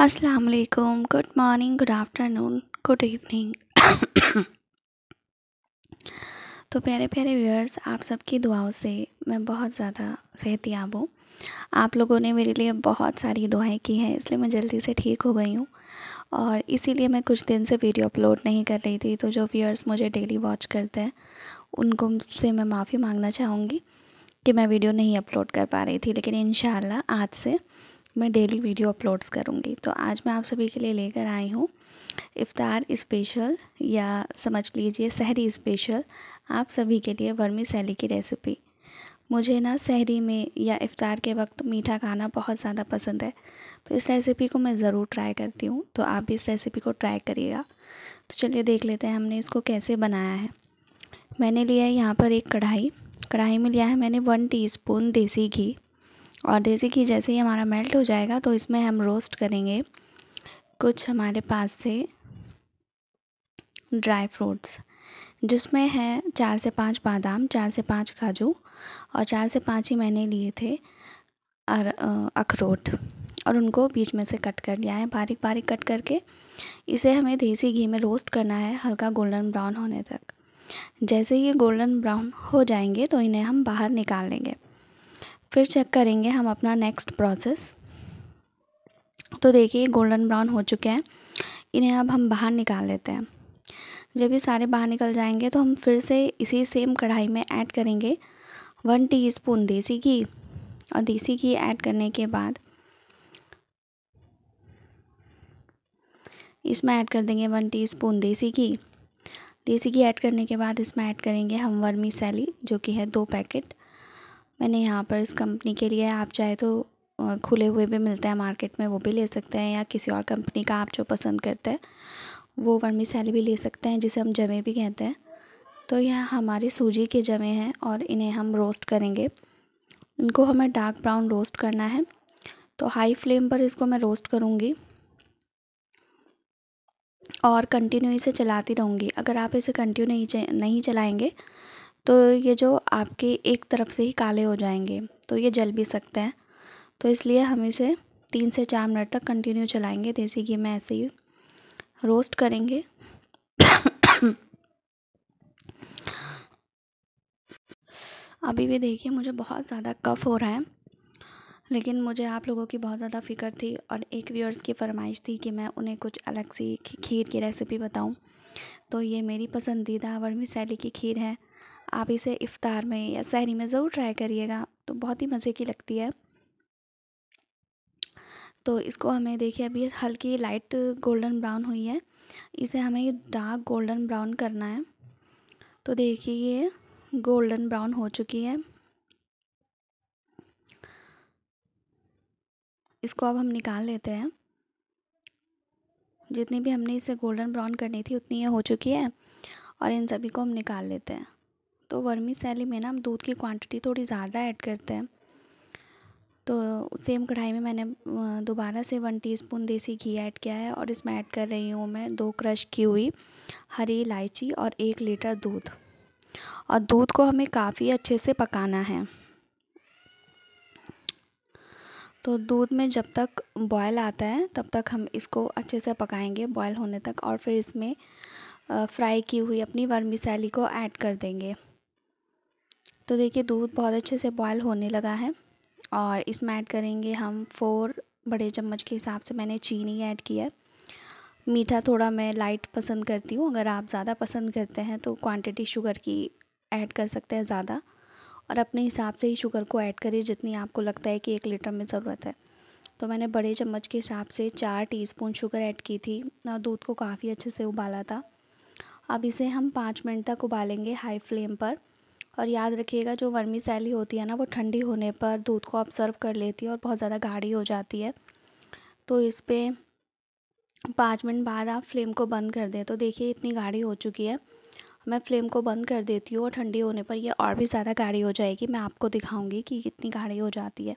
अस्सलाम वालेकुम good morning good afternoon good evening तो प्यारे प्यारे व्यूअर्स आप सबकी दुआओं से मैं बहुत ज़्यादा सेहतियाब हूँ आप लोगों ने मेरे लिए बहुत सारी दुआएं की हैं इसलिए मैं जल्दी से ठीक हो गई हूँ और इसीलिए मैं कुछ दिन से वीडियो अपलोड नहीं कर रही थी तो जो व्यूअर्स मुझे डेली वॉच करते हैं उनको से मैं माफ़ी मांगना चाहूँगी कि मैं वीडियो नहीं अपलोड कर पा रही थी लेकिन इन आज से मैं डेली वीडियो अपलोड्स करूँगी तो आज मैं आप सभी के लिए लेकर आई हूँ इफ़ार स्पेशल या समझ लीजिए सहरी स्पेशल आप सभी के लिए वर्मी सैली की रेसिपी मुझे ना सहरी में या इफ्तार के वक्त मीठा खाना बहुत ज़्यादा पसंद है तो इस रेसिपी को मैं ज़रूर ट्राई करती हूँ तो आप भी इस रेसिपी को ट्राई करिएगा तो चलिए देख लेते हैं हमने इसको कैसे बनाया है मैंने लिया है यहाँ पर एक कढ़ाई कढ़ाई में लिया है मैंने वन टीस्पून देसी घी और देसी घी जैसे ही हमारा मेल्ट हो जाएगा तो इसमें हम रोस्ट करेंगे कुछ हमारे पास थे ड्राई फ्रूट्स जिसमें है चार से पाँच बादाम चार से पाँच काजू और चार से पाँच ही मैंने लिए थे और अखरोट और उनको बीच में से कट कर लिया है बारीक बारीक कट करके इसे हमें देसी घी में रोस्ट करना है हल्का गोल्डन ब्राउन होने तक जैसे ये गोल्डन ब्राउन हो जाएंगे तो इन्हें हम बाहर निकाल लेंगे फिर चेक करेंगे हम अपना नेक्स्ट प्रोसेस तो देखिए गोल्डन ब्राउन हो चुके हैं इन्हें अब हम बाहर निकाल लेते हैं जब ये सारे बाहर निकल जाएंगे तो हम फिर से इसी सेम कढ़ाई में ऐड करेंगे वन टीस्पून देसी घी और देसी घी ऐड करने के बाद इसमें ऐड कर देंगे वन टीस्पून देसी घी देसी घी ऐड करने के बाद इसमें ऐड करेंगे हम वर्मी सैली जो कि है दो पैकेट मैंने यहाँ पर इस कंपनी के लिए आप चाहे तो खुले हुए भी मिलते हैं मार्केट में वो भी ले सकते हैं या किसी और कंपनी का आप जो पसंद करते हैं वो वर्मी सैली भी ले सकते हैं जिसे हम जमे भी कहते हैं तो यह हमारे सूजी के जमे हैं और इन्हें हम रोस्ट करेंगे इनको हमें डार्क ब्राउन रोस्ट करना है तो हाई फ्लेम पर इसको मैं रोस्ट करूँगी और कंटिन्यू इसे चलाती रहूँगी अगर आप इसे कंटिन्यू नहीं नहीं चलाएंगे तो ये जो आपके एक तरफ से ही काले हो जाएंगे तो ये जल भी सकते हैं तो इसलिए हम इसे तीन से चार मिनट तक कंटिन्यू चलाएंगे देसी घी में ऐसे ही रोस्ट करेंगे अभी भी देखिए मुझे बहुत ज़्यादा कफ़ हो रहा है लेकिन मुझे आप लोगों की बहुत ज़्यादा फ़िक्र थी और एक व्यूअर्स की फरमाइश थी कि मैं उन्हें कुछ अलग सी खीर की रेसिपी बताऊं तो ये मेरी पसंदीदा वर्मी सैली की खीर है आप इसे इफ़ार में या सहरी में ज़रूर ट्राई करिएगा तो बहुत ही मज़े की लगती है तो इसको हमें देखिए अभी हल्की लाइट गोल्डन ब्राउन हुई है इसे हमें डार्क गोल्डन ब्राउन करना है तो देखिए ये गोल्डन ब्राउन हो चुकी है इसको अब हम निकाल लेते हैं जितनी भी हमने इसे गोल्डन ब्राउन करनी थी उतनी ये हो चुकी है और इन सभी को हम निकाल लेते हैं तो वर्मी सैली में ना हम दूध की क्वांटिटी थोड़ी ज़्यादा ऐड करते हैं तो सेम कढ़ाई में मैंने दोबारा से वन टीस्पून देसी घी ऐड किया है और इसमें ऐड कर रही हूँ मैं दो क्रश की हुई हरी इलायची और एक लीटर दूध और दूध को हमें काफ़ी अच्छे से पकाना है तो दूध में जब तक बॉयल आता है तब तक हम इसको अच्छे से पकाएंगे बॉयल होने तक और फिर इसमें फ्राई की हुई अपनी वर्मी सैली को ऐड कर देंगे तो देखिए दूध बहुत अच्छे से बॉयल होने लगा है और इसमें ऐड करेंगे हम फोर बड़े चम्मच के हिसाब से मैंने चीनी ऐड किया है मीठा थोड़ा मैं लाइट पसंद करती हूँ अगर आप ज़्यादा पसंद करते हैं तो क्वांटिटी शुगर की ऐड कर सकते हैं ज़्यादा और अपने हिसाब से ही शुगर को ऐड करिए जितनी आपको लगता है कि एक लीटर में ज़रूरत है तो मैंने बड़े चम्मच के हिसाब से चार टीस्पून शुगर ऐड की थी और दूध को काफ़ी अच्छे से उबाला था अब इसे हम पाँच मिनट तक उबालेंगे हाई फ्लेम पर और याद रखिएगा जो वर्मी सैली होती है ना वो ठंडी होने पर दूध को ऑब्ज़र्व कर लेती है और बहुत ज़्यादा गाढ़ी हो जाती है तो इस पर पाँच मिनट बाद आप फ्लेम को बंद कर दें तो देखिए इतनी गाढ़ी हो चुकी है मैं फ्लेम को बंद कर देती हूँ और ठंडी होने पर ये और भी ज़्यादा गाढ़ी हो जाएगी मैं आपको दिखाऊंगी कि कितनी गाढ़ी हो जाती है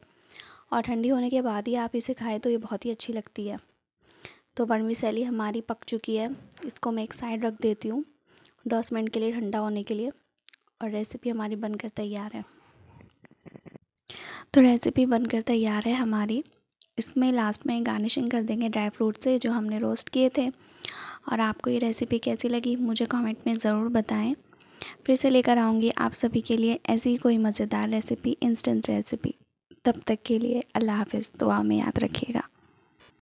और ठंडी होने के बाद ही आप इसे खाएँ तो ये बहुत ही अच्छी लगती है तो वर्मी सैली हमारी पक चुकी है इसको मैं एक साइड रख देती हूँ दस मिनट के लिए ठंडा होने के लिए और रेसिपी हमारी बनकर तैयार है तो रेसिपी बनकर तैयार है हमारी इसमें लास्ट में गार्निशिंग कर देंगे ड्राई फ्रूट से जो हमने रोस्ट किए थे और आपको ये रेसिपी कैसी लगी मुझे कमेंट में ज़रूर बताएं फिर से लेकर आऊँगी आप सभी के लिए ऐसी कोई मज़ेदार रेसिपी इंस्टेंट रेसिपी तब तक के लिए अल्लाह हाफिज़ दुआ में याद रखिएगा